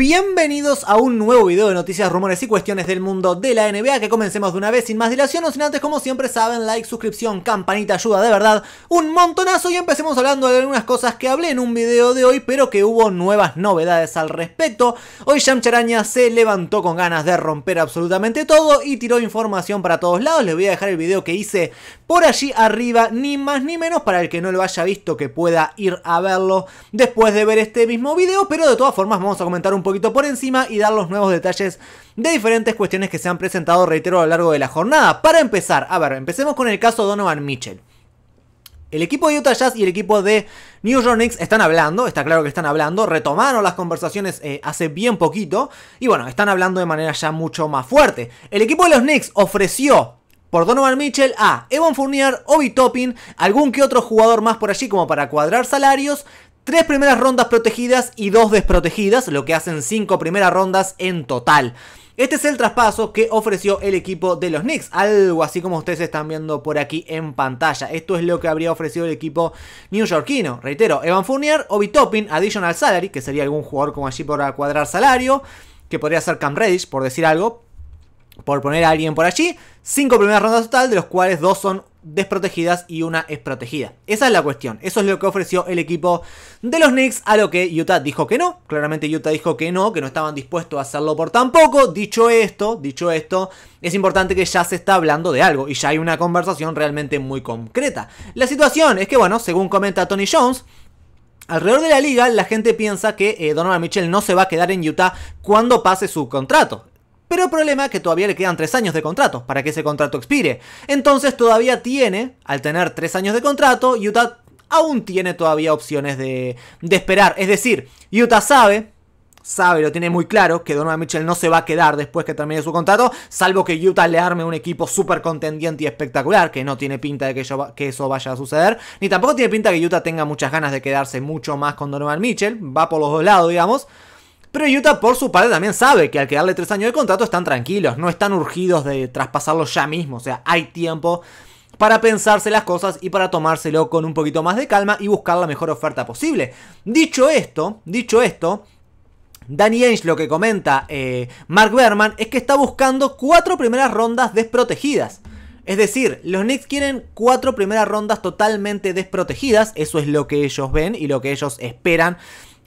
Bienvenidos a un nuevo video de noticias, rumores y cuestiones del mundo de la NBA Que comencemos de una vez sin más dilación, no sin antes como siempre saben, like, suscripción, campanita, ayuda de verdad Un montonazo y empecemos hablando de algunas cosas que hablé en un video de hoy pero que hubo nuevas novedades al respecto Hoy Yamcharaña se levantó con ganas de romper absolutamente todo y tiró información para todos lados Les voy a dejar el video que hice por allí arriba, ni más ni menos para el que no lo haya visto que pueda ir a verlo después de ver este mismo video Pero de todas formas vamos a comentar un poco poquito por encima y dar los nuevos detalles de diferentes cuestiones que se han presentado, reitero, a lo largo de la jornada. Para empezar, a ver, empecemos con el caso Donovan Mitchell. El equipo de Utah Jazz y el equipo de New York Knicks están hablando, está claro que están hablando, retomaron las conversaciones eh, hace bien poquito y bueno, están hablando de manera ya mucho más fuerte. El equipo de los Knicks ofreció por Donovan Mitchell a Evan Fournier, Obi Toppin, algún que otro jugador más por allí como para cuadrar salarios, Tres primeras rondas protegidas y dos desprotegidas, lo que hacen cinco primeras rondas en total. Este es el traspaso que ofreció el equipo de los Knicks, algo así como ustedes están viendo por aquí en pantalla. Esto es lo que habría ofrecido el equipo newyorkino. Reitero, Evan Fournier, Obi Toppin, Additional Salary, que sería algún jugador como allí para cuadrar salario, que podría ser Cam Reddish, por decir algo, por poner a alguien por allí. Cinco primeras rondas total, de los cuales dos son desprotegidas y una es protegida. Esa es la cuestión. Eso es lo que ofreció el equipo de los Knicks, a lo que Utah dijo que no. Claramente Utah dijo que no, que no estaban dispuestos a hacerlo por tampoco. Dicho esto, dicho esto, es importante que ya se está hablando de algo y ya hay una conversación realmente muy concreta. La situación es que, bueno, según comenta Tony Jones, Alrededor de la liga, la gente piensa que eh, Donovan Mitchell no se va a quedar en Utah cuando pase su contrato. Pero el problema es que todavía le quedan tres años de contrato para que ese contrato expire. Entonces todavía tiene, al tener tres años de contrato, Utah aún tiene todavía opciones de, de esperar. Es decir, Utah sabe sabe, lo tiene muy claro, que Donovan Mitchell no se va a quedar después que termine su contrato, salvo que Utah le arme un equipo súper contendiente y espectacular, que no tiene pinta de que, que, eso vaya a suceder, ni tampoco tiene pinta que Utah tenga muchas ganas de quedarse mucho más con Donovan Mitchell, va por los dos lados, digamos. Pero Utah por su parte también sabe que al quedarle tres años de contrato están tranquilos, no están urgidos de traspasarlo ya mismo, o sea, hay tiempo para pensarse las cosas y para tomárselo con un poquito más de calma y buscar la mejor oferta posible. Dicho esto, dicho esto, Danny Ainge lo que comenta eh, Mark Berman es que está buscando cuatro primeras rondas desprotegidas. Es decir, los Knicks quieren cuatro primeras rondas totalmente desprotegidas, eso es lo que ellos ven y lo que ellos esperan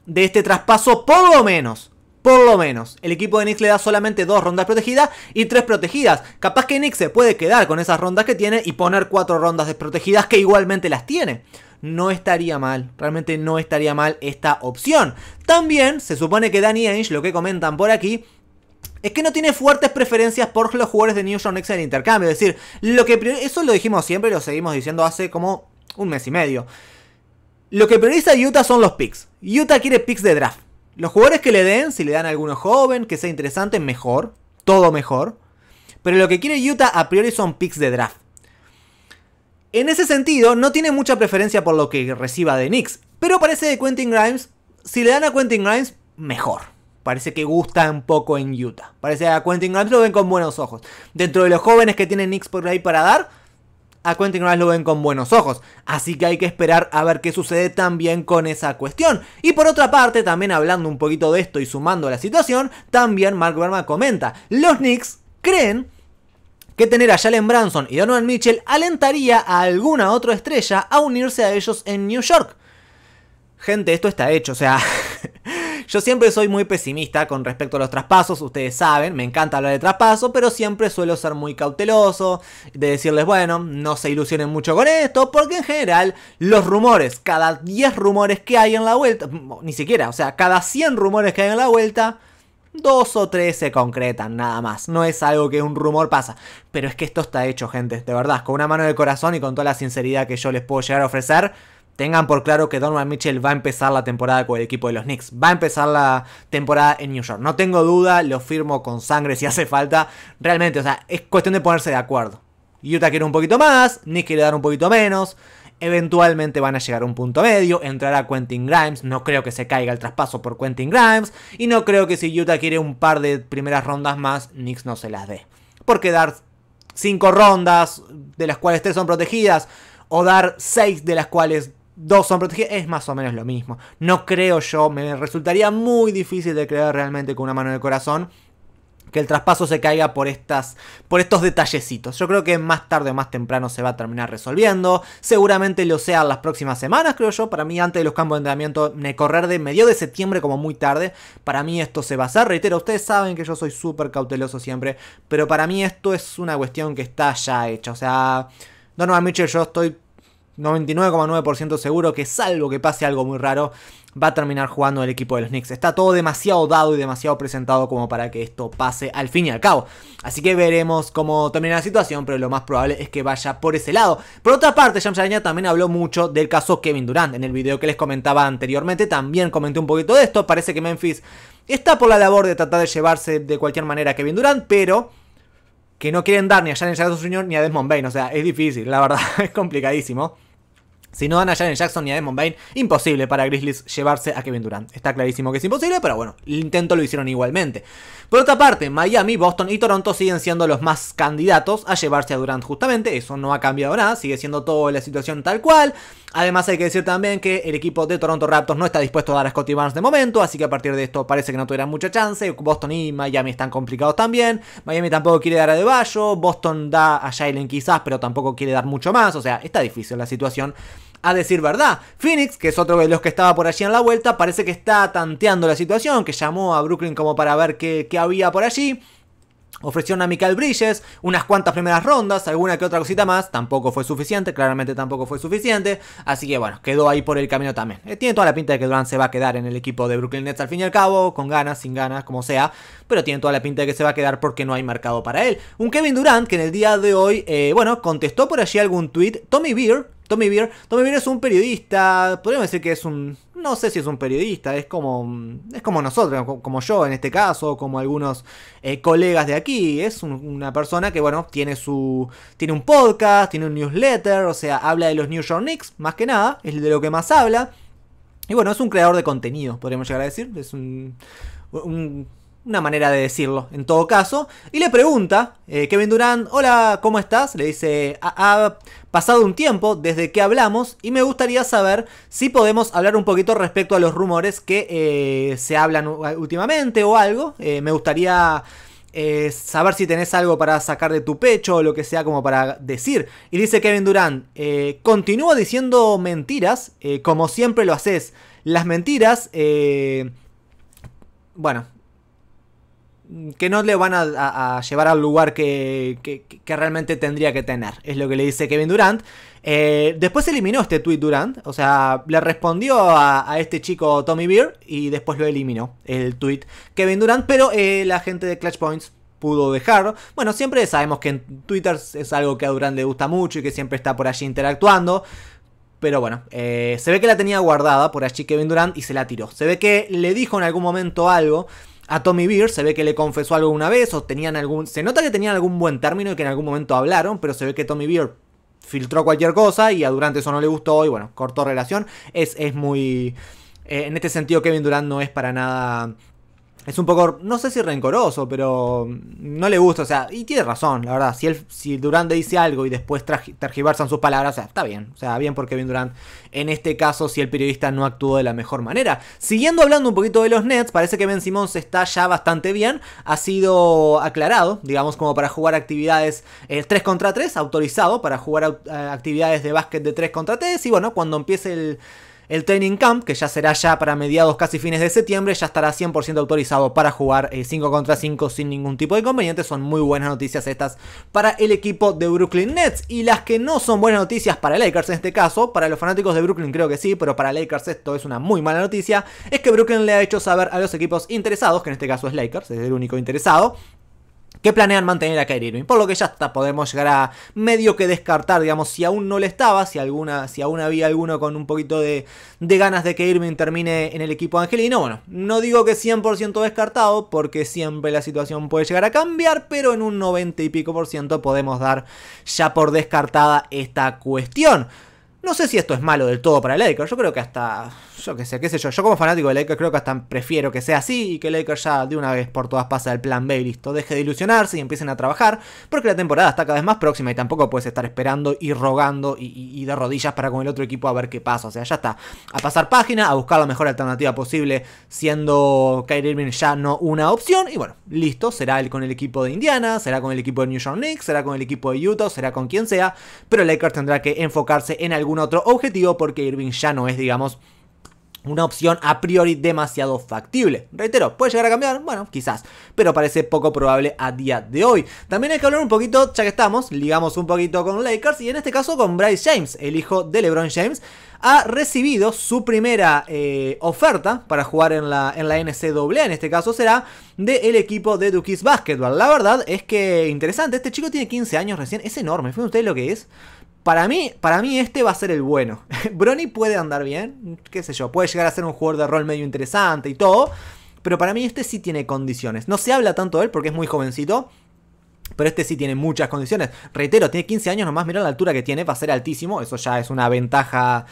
de este traspaso, por lo menos. Por lo menos, el equipo de Knicks le da solamente dos rondas protegidas y tres protegidas. Capaz que Nix se puede quedar con esas rondas que tiene y poner cuatro rondas desprotegidas que igualmente las tiene. No estaría mal, realmente no estaría mal esta opción. También se supone que Danny Ainge, lo que comentan por aquí, es que no tiene fuertes preferencias por los jugadores de New York en intercambio. Es decir, lo que eso lo dijimos siempre y lo seguimos diciendo hace como un mes y medio. Lo que prioriza Utah son los picks. Utah quiere picks de draft. Los jugadores que le den, si le dan a alguno joven, que sea interesante, mejor. Todo mejor. Pero lo que quiere Utah a priori son picks de draft. En ese sentido, no tiene mucha preferencia por lo que reciba de Knicks. Pero parece que Quentin Grimes, si le dan a Quentin Grimes, mejor. Parece que gusta un poco en Utah. Parece que a Quentin Grimes lo ven con buenos ojos. Dentro de los jóvenes que tiene Knicks por ahí para dar, a Quentin lo ven con buenos ojos. Así que hay que esperar a ver qué sucede también con esa cuestión. Y por otra parte, también hablando un poquito de esto y sumando a la situación, también Mark Berman comenta, los Knicks creen que tener a Jalen Branson y Donovan Mitchell alentaría a alguna otra estrella a unirse a ellos en New York. Gente, esto está hecho, o sea, yo siempre soy muy pesimista con respecto a los traspasos, ustedes saben, me encanta hablar de traspaso, pero siempre suelo ser muy cauteloso de decirles, bueno, no se ilusionen mucho con esto, porque en general los rumores, cada 10 rumores que hay en la vuelta, ni siquiera, o sea, cada 100 rumores que hay en la vuelta, dos o tres se concretan nada más. No es algo que un rumor pasa. Pero es que esto está hecho, gente, de verdad, con una mano de corazón y con toda la sinceridad que yo les puedo llegar a ofrecer. Tengan por claro que Donovan Mitchell va a empezar la temporada con el equipo de los Knicks. Va a empezar la temporada en New York. No tengo duda, lo firmo con sangre si hace falta. Realmente, o sea, es cuestión de ponerse de acuerdo. Utah quiere un poquito más, Knicks quiere dar un poquito menos. Eventualmente van a llegar a un punto medio, entrará Quentin Grimes, no creo que se caiga el traspaso por Quentin Grimes, y no creo que si Utah quiere un par de primeras rondas más, Knicks no se las dé. Porque dar 5 rondas, de las cuales 3 son protegidas, o dar 6 de las cuales dos son protegidos, es más o menos lo mismo. No creo yo, me resultaría muy difícil de creer realmente con una mano de corazón que el traspaso se caiga por estas por estos detallecitos. Yo creo que más tarde o más temprano se va a terminar resolviendo. Seguramente lo sea las próximas semanas, creo yo. Para mí antes de los campos de entrenamiento, me correr de medio de septiembre como muy tarde. Para mí esto se va a hacer. Reitero, ustedes saben que yo soy súper cauteloso siempre, pero para mí esto es una cuestión que está ya hecha. O sea, no Mitchell yo estoy 99,9% seguro que salvo que pase algo muy raro, va a terminar jugando el equipo de los Knicks. Está todo demasiado dado y demasiado presentado como para que esto pase al fin y al cabo. Así que veremos cómo termina la situación, pero lo más probable es que vaya por ese lado. Por otra parte, James también habló mucho del caso Kevin Durant. En el video que les comentaba anteriormente también comenté un poquito de esto. Parece que Memphis está por la labor de tratar de llevarse de cualquier manera a Kevin Durant, pero que no quieren dar ni a James Jackson ni a Desmond Bain. O sea, es difícil, la verdad, es complicadísimo. Si no dan a Jaren Jackson ni a Edmond Bain, imposible para Grizzlies llevarse a Kevin Durant. Está clarísimo que es imposible, pero bueno, el intento lo hicieron igualmente. Por otra parte, Miami, Boston y Toronto siguen siendo los más candidatos a llevarse a Durant justamente, eso no ha cambiado nada, sigue siendo toda la situación tal cual. Además hay que decir también que el equipo de Toronto Raptors no está dispuesto a dar a Scottie Barnes de momento, así que a partir de esto parece que no tuvieran mucha chance. Boston y Miami están complicados también, Miami tampoco quiere dar a DeVallo, Boston da a Jalen quizás, pero tampoco quiere dar mucho más, o sea, está difícil la situación a decir verdad. Phoenix, que es otro de los que estaba por allí en la vuelta, parece que está tanteando la situación, que llamó a Brooklyn como para ver qué, había por allí. Ofreció a Michael Bridges, unas cuantas primeras rondas, alguna que otra cosita más, tampoco fue suficiente, claramente tampoco fue suficiente, así que bueno, quedó ahí por el camino también. Eh, tiene toda la pinta de que Durant se va a quedar en el equipo de Brooklyn Nets al fin y al cabo, con ganas, sin ganas, como sea, pero tiene toda la pinta de que se va a quedar porque no hay mercado para él. Un Kevin Durant que en el día de hoy, eh, bueno, contestó por allí algún tweet, Tommy Beer, Tommy Beer. Tommy es un periodista, podríamos decir que es un... No sé si es un periodista, es como, es como nosotros, como yo en este caso, como algunos eh, colegas de aquí. Es una persona que, bueno, tiene su tiene un podcast, tiene un newsletter, o sea, habla de los New York Knicks, más que nada, es de lo que más habla. Y bueno, es un creador de contenido, podríamos llegar a decir. Es un una manera de decirlo, en todo caso, y le pregunta, eh, Kevin Durán hola, ¿cómo estás? Le dice, ha, pasado un tiempo desde que hablamos y me gustaría saber si podemos hablar un poquito respecto a los rumores que eh, se hablan últimamente o algo. Eh, me gustaría saber si tenés algo para sacar de tu pecho o lo que sea como para decir. Y dice Kevin Durant, continúa diciendo mentiras, como siempre lo haces. Las mentiras... bueno, que no le van a, llevar al lugar que, realmente tendría que tener. Es lo que le dice Kevin Durant. Eh, después eliminó este tweet Durant, o sea, le respondió a, este chico Tommy Beer y después lo eliminó el tweet Kevin Durant, pero eh, la gente de Clutch Points pudo dejarlo. Bueno, siempre sabemos que en Twitter es algo que a Durant le gusta mucho y que siempre está por allí interactuando. Pero bueno, eh, se ve que la tenía guardada por allí Kevin Durant y se la tiró. Se ve que le dijo en algún momento algo a Tommy Beer, se ve que le confesó algo una vez, o tenían algún. Se nota que tenían algún buen término y que en algún momento hablaron, pero se ve que Tommy Beer filtró cualquier cosa y a Durant eso no le gustó y bueno, cortó relación. Es, es muy. Eh, en este sentido, Kevin Durant no es para nada es un poco, no sé si rencoroso, pero no le gusta, o sea, y tiene razón, la verdad, si, él, si dice algo y después tergiversan sus palabras, o sea, está bien, o sea, bien porque bien Durant, en este caso, si el periodista no actuó de la mejor manera. Siguiendo hablando un poquito de los Nets, parece que Ben Simmons está ya bastante bien, ha sido aclarado, digamos, como para jugar actividades 3 eh, contra 3, autorizado para jugar eh, actividades de básquet de 3 contra 3, y bueno, cuando empiece el... El training camp, que ya será ya para mediados casi fines de septiembre, ya estará 100% autorizado para jugar 5 eh, contra 5 sin ningún tipo de conveniente Son muy buenas noticias estas para el equipo de Brooklyn Nets. Y las que no son buenas noticias para Lakers en este caso, para los fanáticos de Brooklyn creo que sí, pero para Lakers esto es una muy mala noticia, es que Brooklyn le ha hecho saber a los equipos interesados, que en este caso es Lakers, es el único interesado, que planean mantener a Kyrie Irving. Por lo que ya hasta podemos llegar a medio que descartar, digamos, si aún no le estaba, si, alguna, si aún había alguno con un poquito de, ganas de que Irving termine en el equipo angelino. Bueno, no digo que 100% descartado, porque siempre la situación puede llegar a cambiar, pero en un 90 y pico por ciento podemos dar ya por descartada esta cuestión. No sé si esto es malo del todo para Laker, Yo creo que hasta. Yo qué sé, qué sé yo. Yo como fanático de Lakers creo que hasta prefiero que sea así y que Lakers ya de una vez por todas pase al plan B y listo. Deje de ilusionarse y empiecen a trabajar. Porque la temporada está cada vez más próxima y tampoco puedes estar esperando y rogando y, de rodillas para con el otro equipo a ver qué pasa. O sea, ya está. A pasar página, a buscar la mejor alternativa posible, siendo Kyrie Irving ya no una opción. Y bueno, listo. Será él con el equipo de Indiana, será con el equipo de New York Knicks, será con el equipo de Utah, será con quien sea. Pero Lakers tendrá que enfocarse en algún otro objetivo porque Irving ya no es, digamos, una opción a priori demasiado factible. Reitero, ¿puede llegar a cambiar? Bueno, quizás, pero parece poco probable a día de hoy. También hay que hablar un poquito, ya que estamos, ligamos un poquito con Lakers y en este caso con Bryce James, el hijo de LeBron James, ha recibido su primera eh, oferta para jugar en la, en la NCAA, en este caso será del equipo de Dukis Basketball. La verdad es que interesante, este chico tiene 15 años recién, es enorme, ¿fíjense ustedes lo que es? Para mí, para mí este va a ser el bueno. Brony puede andar bien, qué sé yo, puede llegar a ser un jugador de rol medio interesante y todo, pero para mí este sí tiene condiciones. No se habla tanto de él porque es muy jovencito, pero este sí tiene muchas condiciones. Reitero, tiene 15 años nomás, mira la altura que tiene, va a ser altísimo, eso ya es una ventaja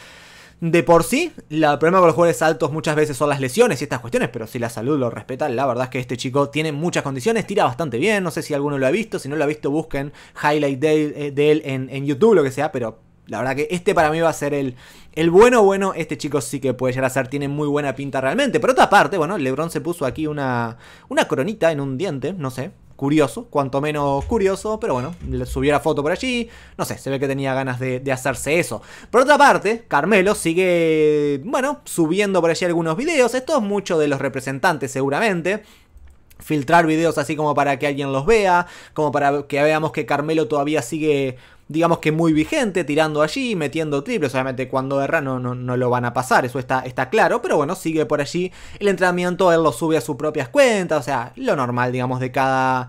de por sí, el problema con los jugadores altos muchas veces son las lesiones y estas cuestiones, pero si la salud lo respeta, la verdad es que este chico tiene muchas condiciones, tira bastante bien, no sé si alguno lo ha visto, si no lo ha visto busquen highlight de, él eh, en, YouTube, lo que sea, pero la verdad que este para mí va a ser el, el bueno, bueno, este chico sí que puede llegar a ser, tiene muy buena pinta realmente. Por otra parte, bueno, Lebron se puso aquí una, una coronita en un diente, no sé, curioso, cuanto menos curioso, pero bueno, le subiera foto por allí, no sé, se ve que tenía ganas de, de, hacerse eso. Por otra parte, Carmelo sigue, bueno, subiendo por allí algunos videos, esto es mucho de los representantes seguramente. Filtrar videos así como para que alguien los vea, como para que veamos que Carmelo todavía sigue digamos que muy vigente, tirando allí, metiendo triples. Obviamente cuando erra no, no, no, lo van a pasar, eso está, está claro, pero bueno, sigue por allí. El entrenamiento él lo sube a sus propias cuentas, o sea, lo normal, digamos, de cada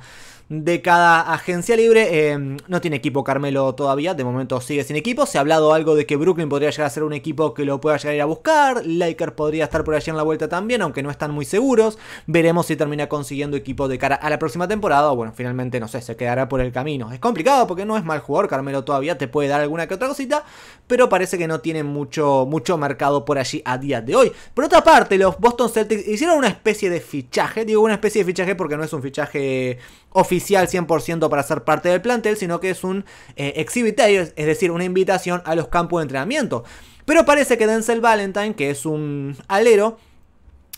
de cada agencia libre. Em, no tiene equipo Carmelo todavía, de momento sigue sin equipo. Se ha hablado algo de que Brooklyn podría llegar a ser un equipo que lo pueda llegar a ir a buscar. Lakers podría estar por allí en la vuelta también, aunque no están muy seguros. Veremos si termina consiguiendo equipo de cara a la próxima temporada. O bueno, finalmente no sé, se quedará por el camino. Es complicado porque no es mal jugador. Carmelo todavía te puede dar alguna que otra cosita, pero parece que no tiene mucho, mucho mercado por allí a día de hoy. Por otra parte, los Boston Celtics hicieron una especie de fichaje. Digo una especie de fichaje porque no es un fichaje oficial 100% para ser parte del plantel, sino que es un eh, exhibitario, es decir, una invitación a los campos de entrenamiento. Pero parece que Denzel Valentine, que es un alero,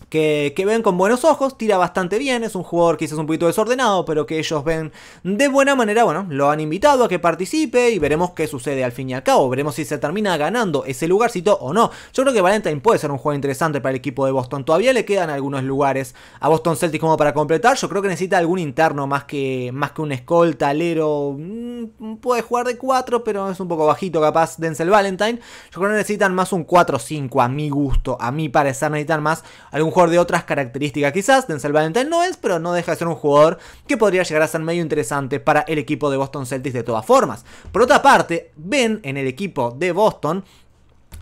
que, ven con buenos ojos, tira bastante bien, es un jugador quizás un poquito desordenado, pero que ellos ven de buena manera, bueno, lo han invitado a que participe y veremos qué sucede al fin y al cabo, veremos si se termina ganando ese lugarcito o no. Yo creo que Valentine puede ser un juego interesante para el equipo de Boston, todavía le quedan algunos lugares a Boston Celtics como para completar, yo creo que necesita algún interno más que, más que un escolta, alero, mm, puede jugar de 4, pero es un poco bajito capaz Denzel Valentine, yo creo que necesitan más un 4-5 a mi gusto, a mi parecer necesitan más algún juego de otras características quizás, Denzel Valentine no es, pero no deja de ser un jugador que podría llegar a ser medio interesante para el equipo de Boston Celtics de todas formas. Por otra parte, ven en el equipo de Boston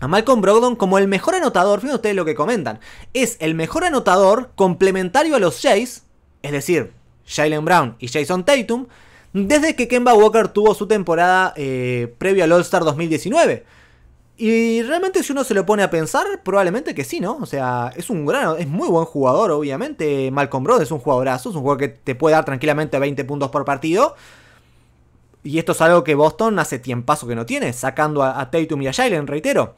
a Malcolm Brogdon como el mejor anotador, fíjense ustedes lo que comentan, es el mejor anotador complementario a los Jays, es decir, Jalen Brown y Jason Tatum, desde que Kemba Walker tuvo su temporada eh, previa al All-Star 2019. Y realmente si uno se lo pone a pensar, probablemente que sí, ¿no? O sea, es un gran, es muy buen jugador, obviamente. Malcolm Brown es un jugadorazo, es un jugador que te puede dar tranquilamente 20 puntos por partido. Y esto es algo que Boston hace tiempazo que no tiene, sacando a, Tatum y a Jalen, reitero.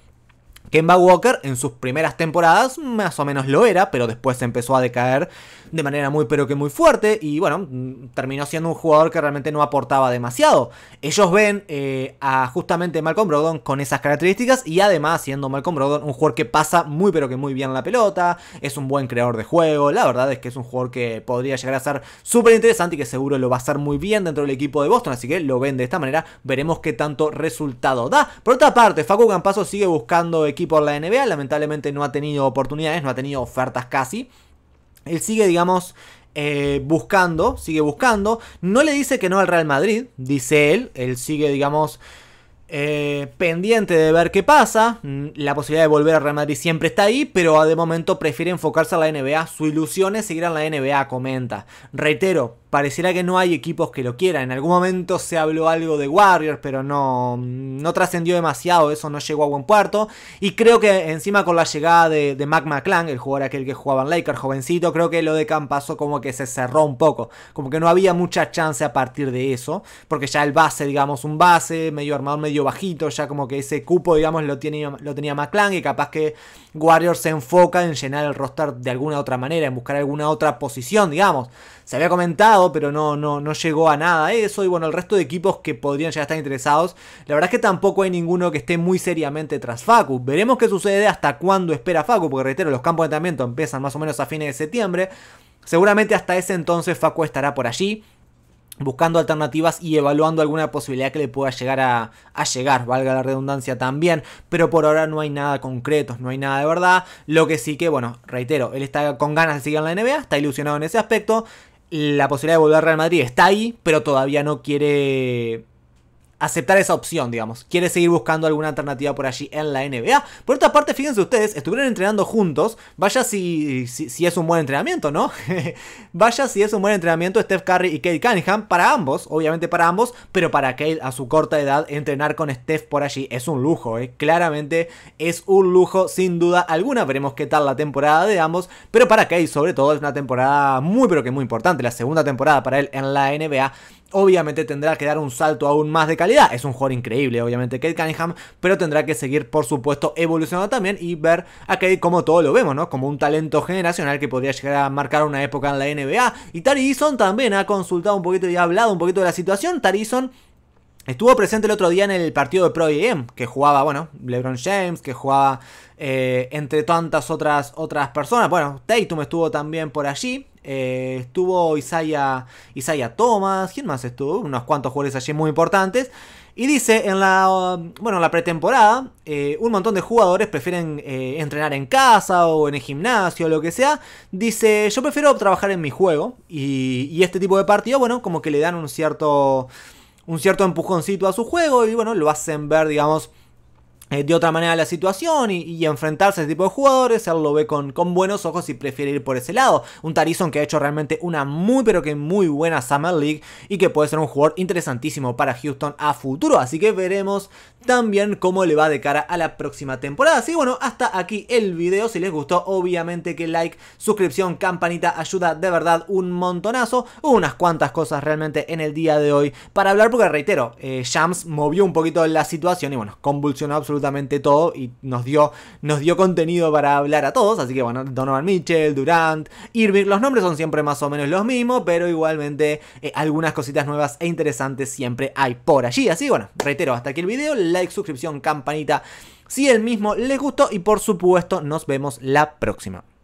Kemba Walker en sus primeras temporadas más o menos lo era, pero después empezó a decaer de manera muy pero que muy fuerte y bueno, mm, terminó siendo un jugador que realmente no aportaba demasiado. Ellos ven eh, a justamente Malcolm Brogdon con esas características y además siendo Malcolm Brogdon un jugador que pasa muy pero que muy bien la pelota, es un buen creador de juego, la verdad es que es un jugador que podría llegar a ser súper interesante y que seguro lo va a hacer muy bien dentro del equipo de Boston, así que lo ven de esta manera, veremos qué tanto resultado da. Por otra parte, Facu Gampaso sigue buscando equipos equipo en la NBA. Lamentablemente no ha tenido oportunidades, no ha tenido ofertas casi. Él sigue, digamos, eh, buscando, sigue buscando. No le dice que no al Real Madrid, dice él. Él sigue, digamos, eh, pendiente de ver qué pasa. Mm, la posibilidad de volver a Real siempre está ahí, pero de momento prefiere enfocarse a la NBA. Su ilusión es seguir a la NBA, comenta. Reitero, pareciera que no hay equipos que lo quieran. En algún momento se habló algo de Warriors, pero no, mm, no trascendió demasiado. Eso no llegó a buen puerto. Y creo que encima con la llegada de, Mac McClan, el jugador aquel que jugaba en Lakers, jovencito, creo que lo de Campaso como que se cerró un poco. Como que no había mucha chance a partir de eso. Porque ya el base, digamos, un base, medio armado medio bajito, ya como que ese cupo, digamos, lo, tiene, lo tenía McClan y capaz que Warriors se enfoca en llenar el roster de alguna otra manera, en buscar alguna otra posición, digamos. Se había comentado, pero no, no, no llegó a nada eso y bueno, el resto de equipos que podrían ya estar interesados, la verdad es que tampoco hay ninguno que esté muy seriamente tras Facu. Veremos qué sucede hasta cuándo espera Facu, porque reitero, los campos de entrenamiento empiezan más o menos a fines de septiembre. Seguramente hasta ese entonces Facu estará por allí buscando alternativas y evaluando alguna posibilidad que le pueda llegar a, llegar, valga la redundancia también, pero por ahora no hay nada concreto, no hay nada de verdad, lo que sí que, bueno, reitero, él está con ganas de seguir en la NBA, está ilusionado en ese aspecto, la posibilidad de volver a Real Madrid está ahí, pero todavía no quiere aceptar esa opción, digamos. Quiere seguir buscando alguna alternativa por allí en la NBA. Por otra parte, fíjense ustedes, estuvieron entrenando juntos. Vaya si, si, es un buen entrenamiento, ¿no? Vaya si es un buen entrenamiento Steph Curry y Kate Cunningham. Para ambos, obviamente para ambos, pero para Kate a su corta edad, entrenar con Steph por allí es un lujo, ¿eh? Claramente es un lujo, sin duda alguna. Veremos qué tal la temporada de ambos. Pero para Kate, sobre todo, es una temporada muy, pero que muy importante. La segunda temporada para él en la NBA obviamente tendrá que dar un salto aún más de calidad. Es un jugador increíble, obviamente, Kate Cunningham, pero tendrá que seguir, por supuesto, evolucionando también y ver a Kate como todo lo vemos, ¿no? Como un talento generacional que podría llegar a marcar una época en la NBA. Y Tarison también ha consultado un poquito y ha hablado un poquito de la situación. Tarison Estuvo presente el otro día en el partido de Pro EM, que jugaba, bueno, LeBron James, que jugaba eh, entre tantas otras, otras personas. Bueno, Tatum estuvo también por allí. Eh, estuvo Isaiah, Thomas, ¿quién más estuvo? Unos cuantos jugadores allí muy importantes. Y dice, en la, um, bueno, la pretemporada, eh, un montón de jugadores prefieren eh, entrenar en casa o en el gimnasio o lo que sea. Dice, yo prefiero trabajar en mi juego y, este tipo de partido, bueno, como que le dan un cierto, un cierto empujoncito a su juego y bueno, lo hacen ver, digamos, eh, de otra manera la situación y, enfrentarse a ese tipo de jugadores, él lo ve con, buenos ojos y prefiere ir por ese lado. Un Tarison que ha hecho realmente una muy pero que muy buena Summer League y que puede ser un jugador interesantísimo para Houston a futuro, así que veremos también cómo le va de cara a la próxima temporada. Así bueno, hasta aquí el video, si les gustó obviamente que like, suscripción, campanita ayuda de verdad un montonazo, unas cuantas cosas realmente en el día de hoy para hablar porque reitero, eh, Shams movió un poquito la situación y bueno, convulsionó absolutamente absolutamente todo y nos dio, nos dio contenido para hablar a todos. Así que bueno, Donovan Mitchell, Durant, Irving, los nombres son siempre más o menos los mismos, pero igualmente eh, algunas cositas nuevas e interesantes siempre hay por allí. Así que bueno, reitero, hasta aquí el video, like, suscripción, campanita si el mismo les gustó y por supuesto nos vemos la próxima.